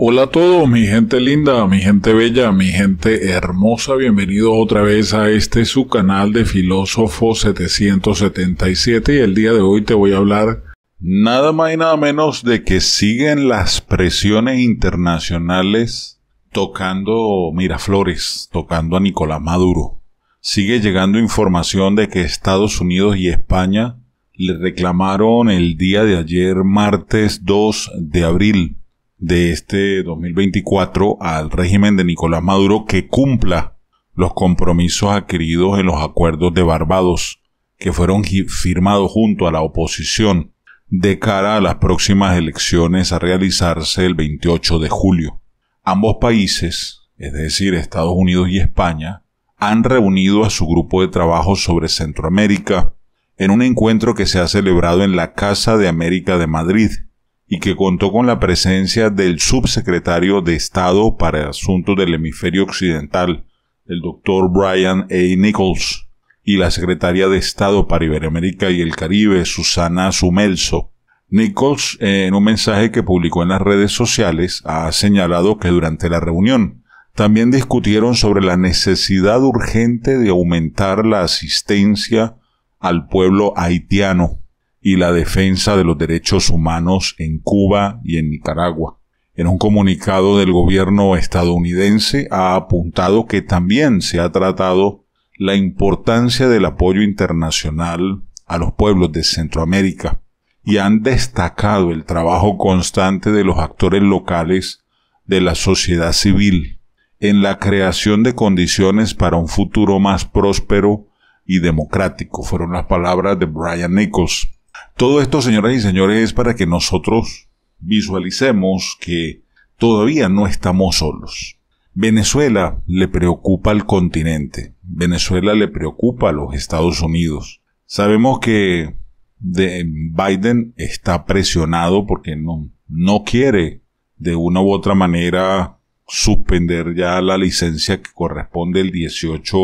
Hola a todos, mi gente linda, mi gente bella, mi gente hermosa, bienvenidos otra vez a este su canal de Filósofo 777 y el día de hoy te voy a hablar nada más y nada menos de que siguen las presiones internacionales tocando Miraflores, tocando a Nicolás Maduro. Sigue llegando información de que Estados Unidos y España le reclamaron el día de ayer martes 2 de abril de este 2024 al régimen de Nicolás Maduro que cumpla los compromisos adquiridos en los acuerdos de Barbados que fueron firmados junto a la oposición de cara a las próximas elecciones a realizarse el 28 de julio. Ambos países, es decir, Estados Unidos y España, han reunido a su grupo de trabajo sobre Centroamérica en un encuentro que se ha celebrado en la Casa de América de Madrid, y que contó con la presencia del subsecretario de Estado para Asuntos del Hemisferio Occidental, el doctor Brian A. Nichols, y la secretaria de Estado para Iberoamérica y el Caribe, Susana Sumelso. Nichols, en un mensaje que publicó en las redes sociales, ha señalado que durante la reunión también discutieron sobre la necesidad urgente de aumentar la asistencia al pueblo haitiano y la defensa de los derechos humanos en Cuba y en Nicaragua. En un comunicado del gobierno estadounidense ha apuntado que también se ha tratado la importancia del apoyo internacional a los pueblos de Centroamérica y han destacado el trabajo constante de los actores locales de la sociedad civil en la creación de condiciones para un futuro más próspero y democrático, fueron las palabras de Brian Nichols todo esto, señoras y señores, es para que nosotros visualicemos que todavía no estamos solos. Venezuela le preocupa al continente, Venezuela le preocupa a los Estados Unidos. Sabemos que Biden está presionado porque no, no quiere de una u otra manera suspender ya la licencia que corresponde el 18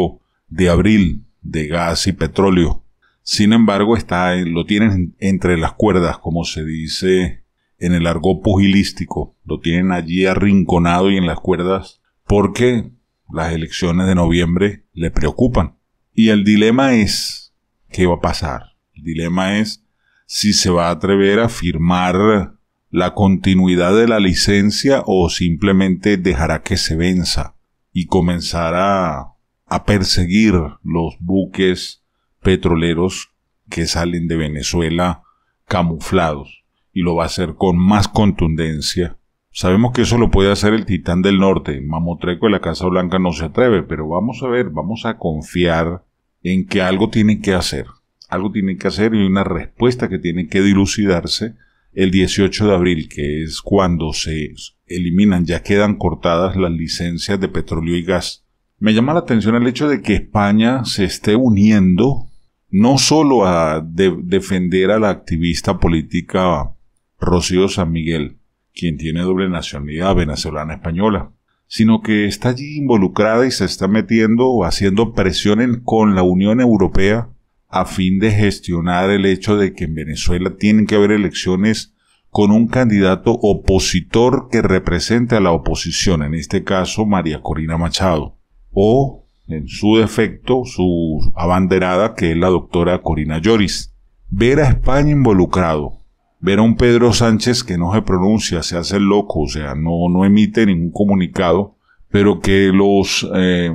de abril de gas y petróleo. Sin embargo, está, eh, lo tienen entre las cuerdas, como se dice en el argot pugilístico. Lo tienen allí arrinconado y en las cuerdas porque las elecciones de noviembre le preocupan. Y el dilema es, ¿qué va a pasar? El dilema es si se va a atrever a firmar la continuidad de la licencia o simplemente dejará que se venza y comenzará a perseguir los buques petroleros que salen de Venezuela camuflados y lo va a hacer con más contundencia. Sabemos que eso lo puede hacer el titán del norte, mamotreco de la Casa Blanca no se atreve, pero vamos a ver, vamos a confiar en que algo tiene que hacer, algo tiene que hacer y una respuesta que tiene que dilucidarse el 18 de abril, que es cuando se eliminan, ya quedan cortadas las licencias de petróleo y gas. Me llama la atención el hecho de que España se esté uniendo no solo a defender a la activista política Rocío San Miguel, quien tiene doble nacionalidad venezolana-española, sino que está allí involucrada y se está metiendo, o haciendo presiones con la Unión Europea a fin de gestionar el hecho de que en Venezuela tienen que haber elecciones con un candidato opositor que represente a la oposición, en este caso María Corina Machado, o en su defecto, su abanderada, que es la doctora Corina Lloris. Ver a España involucrado, ver a un Pedro Sánchez que no se pronuncia, se hace loco, o sea, no, no emite ningún comunicado, pero que los eh,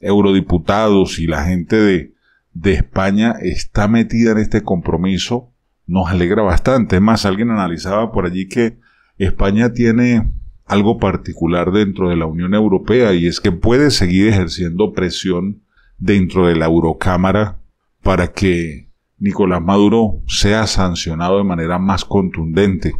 eurodiputados y la gente de, de España está metida en este compromiso, nos alegra bastante. Es más, alguien analizaba por allí que España tiene algo particular dentro de la Unión Europea y es que puede seguir ejerciendo presión dentro de la Eurocámara para que Nicolás Maduro sea sancionado de manera más contundente.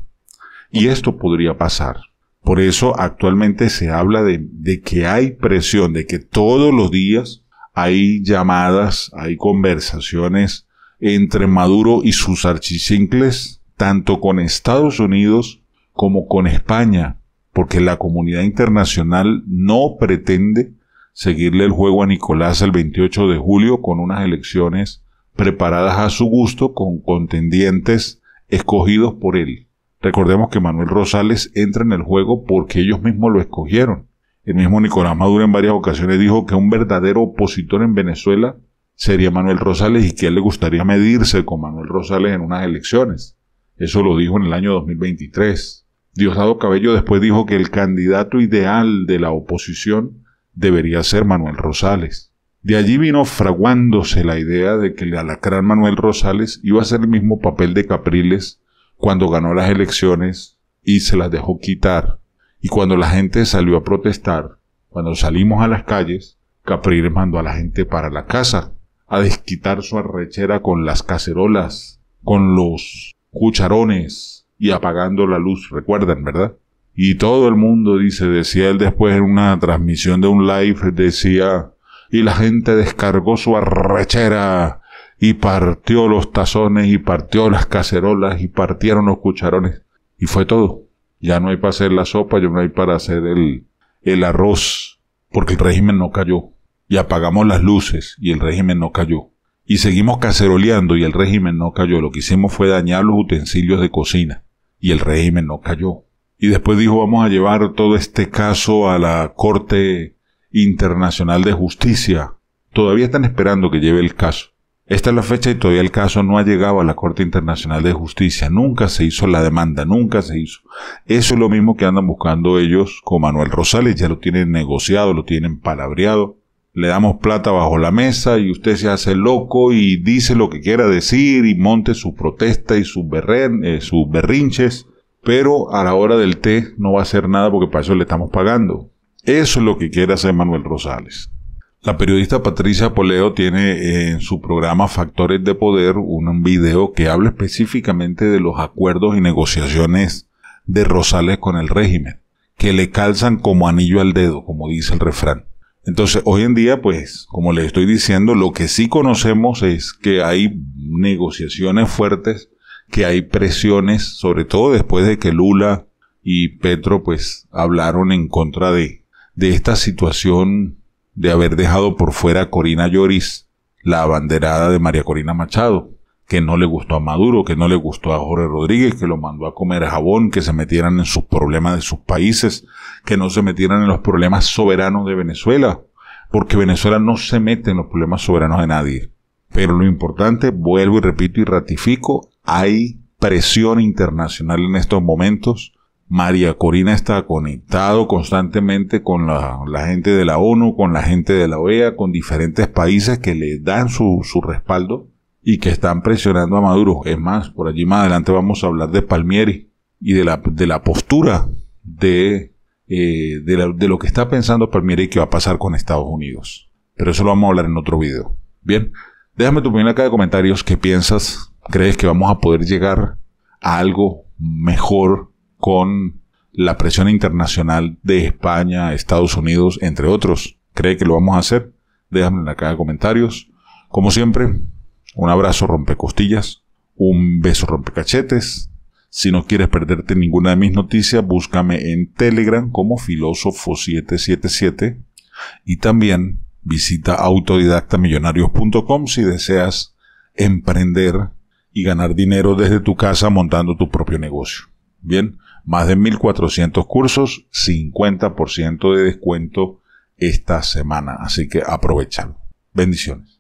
Y esto podría pasar. Por eso actualmente se habla de, que hay presión, de que todos los días hay llamadas, hay conversaciones entre Maduro y sus archisincles, tanto con Estados Unidos como con España, porque la comunidad internacional no pretende seguirle el juego a Nicolás el 28 de julio con unas elecciones preparadas a su gusto con contendientes escogidos por él. Recordemos que Manuel Rosales entra en el juego porque ellos mismos lo escogieron. El mismo Nicolás Maduro en varias ocasiones dijo que un verdadero opositor en Venezuela sería Manuel Rosales y que él le gustaría medirse con Manuel Rosales en unas elecciones. Eso lo dijo en el año 2023. Diosdado Cabello después dijo que el candidato ideal de la oposición debería ser Manuel Rosales. De allí vino fraguándose la idea de que el alacrán Manuel Rosales iba a hacer el mismo papel de Capriles cuando ganó las elecciones y se las dejó quitar. Y cuando la gente salió a protestar, cuando salimos a las calles, Capriles mandó a la gente para la casa, a desquitar su arrechera con las cacerolas, con los cucharones, y apagando la luz, recuerdan, ¿verdad? Y todo el mundo dice, decía él después en una transmisión de un live, decía, y la gente descargó su arrechera y partió los tazones y partió las cacerolas y partieron los cucharones. Y fue todo. Ya no hay para hacer la sopa, ya no hay para hacer el, el arroz, porque el régimen no cayó. Y apagamos las luces y el régimen no cayó. Y seguimos caceroleando y el régimen no cayó. Lo que hicimos fue dañar los utensilios de cocina y el régimen no cayó. Y después dijo, vamos a llevar todo este caso a la Corte Internacional de Justicia. Todavía están esperando que lleve el caso. Esta es la fecha y todavía el caso no ha llegado a la Corte Internacional de Justicia. Nunca se hizo la demanda, nunca se hizo. Eso es lo mismo que andan buscando ellos con Manuel Rosales. Ya lo tienen negociado, lo tienen palabreado le damos plata bajo la mesa y usted se hace loco y dice lo que quiera decir y monte su protesta y sus, eh, sus berrinches, pero a la hora del té no va a hacer nada porque para eso le estamos pagando. Eso es lo que quiere hacer Manuel Rosales. La periodista Patricia Poleo tiene en su programa Factores de Poder un video que habla específicamente de los acuerdos y negociaciones de Rosales con el régimen, que le calzan como anillo al dedo, como dice el refrán. Entonces, hoy en día, pues, como les estoy diciendo, lo que sí conocemos es que hay negociaciones fuertes, que hay presiones, sobre todo después de que Lula y Petro, pues, hablaron en contra de, de esta situación de haber dejado por fuera a Corina Lloris, la abanderada de María Corina Machado que no le gustó a Maduro, que no le gustó a Jorge Rodríguez, que lo mandó a comer jabón, que se metieran en sus problemas de sus países, que no se metieran en los problemas soberanos de Venezuela, porque Venezuela no se mete en los problemas soberanos de nadie. Pero lo importante, vuelvo y repito y ratifico, hay presión internacional en estos momentos. María Corina está conectado constantemente con la, gente de la ONU, con la gente de la OEA, con diferentes países que le dan su respaldo y que están presionando a Maduro. Es más, por allí más adelante vamos a hablar de Palmieri y de la, postura de, eh, de, lo que está pensando Palmieri y que va a pasar con Estados Unidos. Pero eso lo vamos a hablar en otro video. Bien, déjame tu opinión acá de comentarios. ¿Qué piensas? ¿Crees que vamos a poder llegar a algo mejor con la presión internacional de España, Estados Unidos, entre otros? ¿Cree que lo vamos a hacer? Déjame en la caja de comentarios. Como siempre, un abrazo rompecostillas, un beso rompecachetes. Si no quieres perderte ninguna de mis noticias, búscame en Telegram como filósofo777 y también visita autodidactamillonarios.com si deseas emprender y ganar dinero desde tu casa montando tu propio negocio. Bien, más de 1400 cursos, 50% de descuento esta semana, así que aprovechalo. Bendiciones.